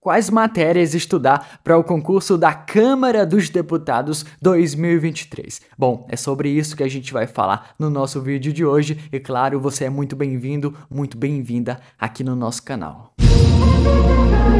Quais matérias estudar para o concurso da Câmara dos Deputados 2023? Bom, é sobre isso que a gente vai falar no nosso vídeo de hoje e, claro, você é muito bem-vindo, muito bem-vinda aqui no nosso canal. Música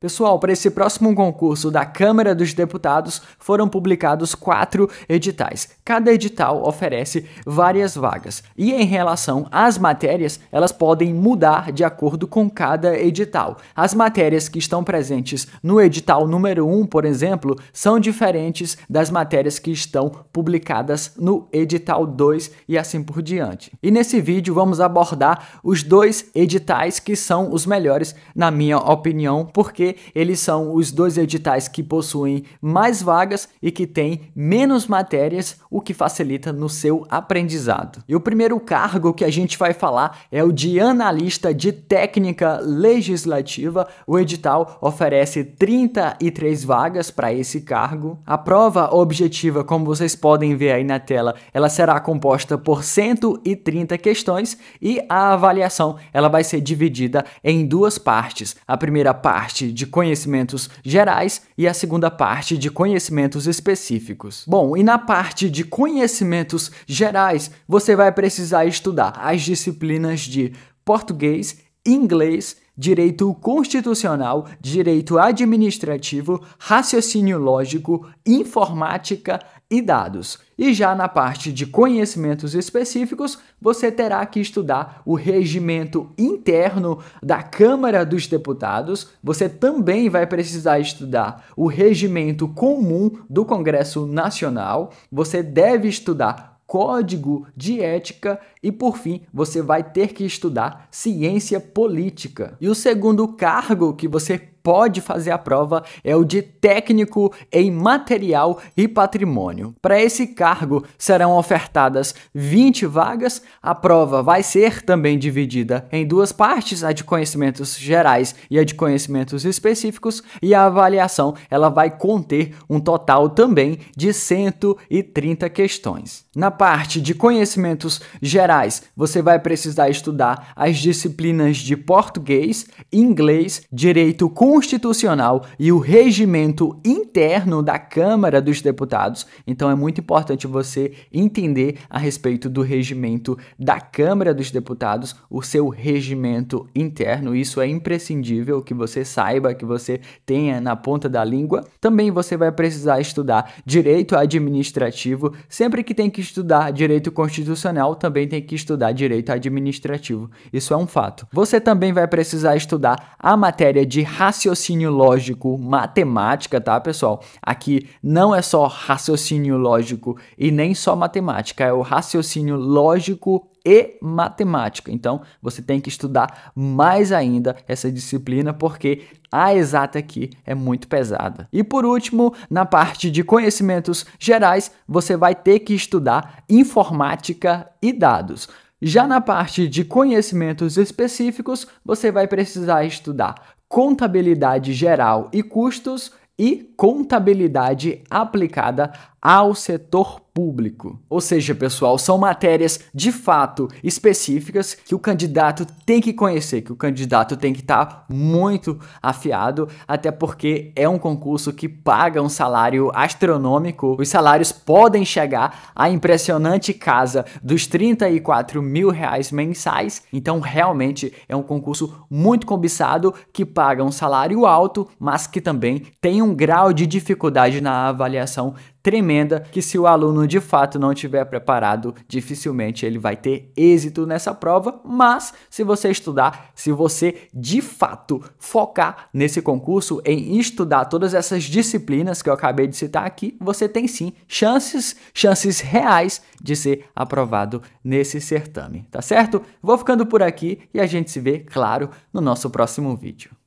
Pessoal, para esse próximo concurso da Câmara dos Deputados foram publicados quatro editais. Cada edital oferece várias vagas. E em relação às matérias, elas podem mudar de acordo com cada edital. As matérias que estão presentes no edital número 1, um, por exemplo, são diferentes das matérias que estão publicadas no edital 2 e assim por diante. E nesse vídeo vamos abordar os dois editais que são os melhores, na minha opinião, porque eles são os dois editais que possuem mais vagas e que têm menos matérias, o que facilita no seu aprendizado. E o primeiro cargo que a gente vai falar é o de analista de técnica legislativa. O edital oferece 33 vagas para esse cargo. A prova objetiva, como vocês podem ver aí na tela, ela será composta por 130 questões e a avaliação ela vai ser dividida em duas partes. A primeira parte de conhecimentos gerais e a segunda parte de conhecimentos específicos. Bom, e na parte de conhecimentos gerais, você vai precisar estudar as disciplinas de português, inglês, direito constitucional, direito administrativo, raciocínio lógico, informática, e dados. E já na parte de conhecimentos específicos, você terá que estudar o regimento interno da Câmara dos Deputados, você também vai precisar estudar o regimento comum do Congresso Nacional, você deve estudar código de ética e por fim você vai ter que estudar ciência política. E o segundo cargo que você pode fazer a prova é o de técnico em material e patrimônio. Para esse cargo serão ofertadas 20 vagas. A prova vai ser também dividida em duas partes, a de conhecimentos gerais e a de conhecimentos específicos, e a avaliação ela vai conter um total também de 130 questões. Na parte de conhecimentos gerais, você vai precisar estudar as disciplinas de português, inglês, direito com constitucional e o regimento interno da Câmara dos Deputados. Então é muito importante você entender a respeito do regimento da Câmara dos Deputados, o seu regimento interno. Isso é imprescindível que você saiba, que você tenha na ponta da língua. Também você vai precisar estudar direito administrativo. Sempre que tem que estudar direito constitucional, também tem que estudar direito administrativo. Isso é um fato. Você também vai precisar estudar a matéria de raciocínio raciocínio lógico, matemática, tá, pessoal? Aqui não é só raciocínio lógico e nem só matemática, é o raciocínio lógico e matemática. Então, você tem que estudar mais ainda essa disciplina porque a exata aqui é muito pesada. E por último, na parte de conhecimentos gerais, você vai ter que estudar informática e dados. Já na parte de conhecimentos específicos, você vai precisar estudar contabilidade geral e custos e contabilidade aplicada ao setor público. Ou seja, pessoal, são matérias de fato específicas que o candidato tem que conhecer, que o candidato tem que estar tá muito afiado, até porque é um concurso que paga um salário astronômico. Os salários podem chegar à impressionante casa dos 34 mil reais mensais. Então, realmente é um concurso muito cobiçado que paga um salário alto, mas que também tem um grau de dificuldade na avaliação tremenda que se o aluno de fato não tiver preparado, dificilmente ele vai ter êxito nessa prova, mas se você estudar, se você de fato focar nesse concurso em estudar todas essas disciplinas que eu acabei de citar aqui, você tem sim chances, chances reais de ser aprovado nesse certame, tá certo? Vou ficando por aqui e a gente se vê, claro, no nosso próximo vídeo.